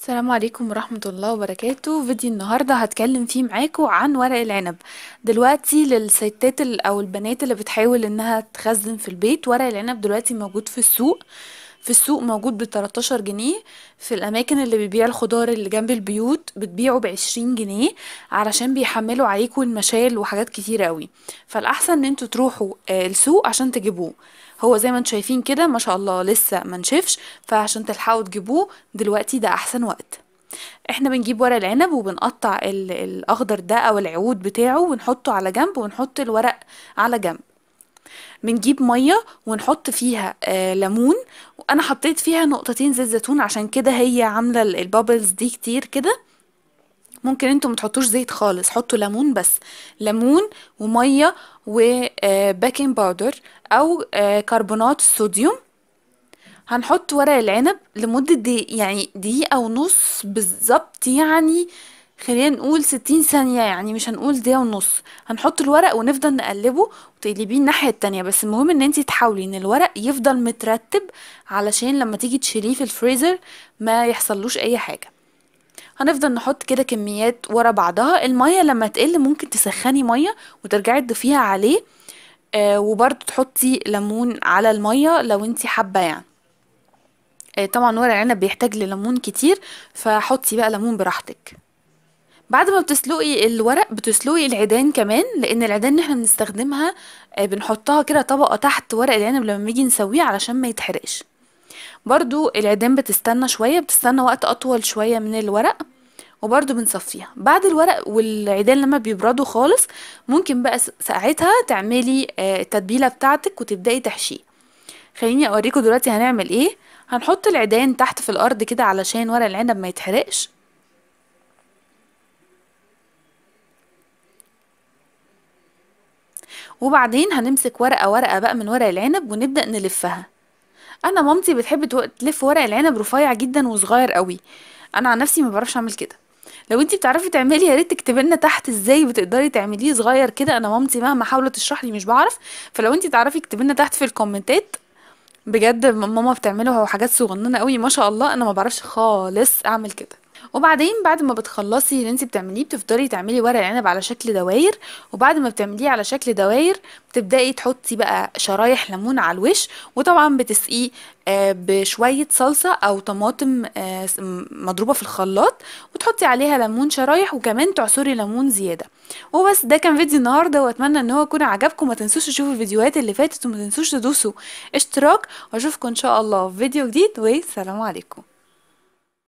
السلام عليكم ورحمة الله وبركاته فيديو النهاردة هتكلم فيه معاكو عن ورق العنب دلوقتي للستات او البنات اللي بتحاول انها تخزن في البيت ورق العنب دلوقتي موجود في السوق في السوق موجود ب 13 جنيه في الاماكن اللي بيبيع الخضار اللي جنب البيوت بتبيعه ب 20 جنيه علشان بيحملوا عليكم المشال وحاجات كتير قوي فالاحسن ان انتوا تروحوا آه، السوق عشان تجيبوه هو زي ما انتوا شايفين كده ما شاء الله لسه ما نشفش فعشان تلحقوا تجيبوه دلوقتي ده احسن وقت احنا بنجيب ورق العنب وبنقطع الاخضر ده او العود بتاعه ونحطه على جنب ونحط الورق على جنب بنجيب ميه ونحط فيها آه ليمون وانا حطيت فيها نقطتين زيت زيتون عشان كده هي عامله البابلز دي كتير كده ممكن انتوا متحطوش زيت خالص حطوا ليمون بس ليمون وميه وبيكنج باودر آه، او كربونات آه، الصوديوم هنحط ورق العنب لمدة دقيقه يعني دقيقة ونص بالظبط يعني خلينا نقول ستين ثانية يعني مش هنقول دقيقة ونص هنحط الورق ونفضل نقلبه وتقلبيه الناحية التانية بس المهم ان انتي تحاولي ان الورق يفضل مترتب علشان لما تيجي تشيليه في الفريزر ما يحصلوش اي حاجة هنفضل نحط كده كميات ورا بعضها المية لما تقل ممكن تسخني مية وترجعي تضيفيها عليه آه وبرضه تحطي ليمون على المية لو انتي حابة يعني آه، طبعا ورق العنب بيحتاج لليمون كتير فحطي بقى ليمون براحتك بعد ما بتسلقي الورق بتسلقي العيدان كمان لان العيدان اللي احنا بنستخدمها آه، بنحطها كده طبقة تحت ورق العنب لما بنيجي نسويه علشان ما يتحرقش برضو العيدان بتستنى شوية بتستنى وقت اطول شوية من الورق وبرضو بنصفيها بعد الورق والعيدان لما بيبردوا خالص ممكن بقى ساعتها تعملي آه، التتبيلة بتاعتك وتبدأي تحشيه خليني اوريكم دلوقتي هنعمل ايه هنحط العيدان تحت في الارض كده علشان ورق العنب ما يتحرقش وبعدين هنمسك ورقة ورقة بقى من ورق العنب ونبدأ نلفها انا مامتي بتحب تلف ورق العنب رفيع جدا وصغير قوي انا عن نفسي ما بعرفش اعمل كده لو انتي بتعرفي تعملي يا ريت تكتبي لنا تحت ازاي بتقدري تعمليه صغير كده انا مامتي مهما حاولت تشرح لي مش بعرف فلو انتي تعرفي اكتبي لنا تحت في الكومنتات بجد ماما بتعمله حاجات صغننه قوي ما شاء الله انا ما بعرفش خالص اعمل كده وبعدين بعد ما بتخلصي اللي انت بتعمليه بتفضلي تعملي ورق العنب على شكل دواير وبعد ما بتعمليه على شكل دواير بتبداي تحطي بقى شرايح ليمون على الوش وطبعا بتسقيه آه، بشويه صلصه او طماطم آه، مضروبه في الخلاط وتحطي عليها ليمون شرايح وكمان تعصري ليمون زياده وبس ده كان فيديو النهارده واتمنى ان هو يكون عجبكم ما تنسوش تشوفوا الفيديوهات اللي فاتت وما تنسوش تدوسوا اشتراك واشوفكم ان شاء الله في فيديو جديد والسلام عليكم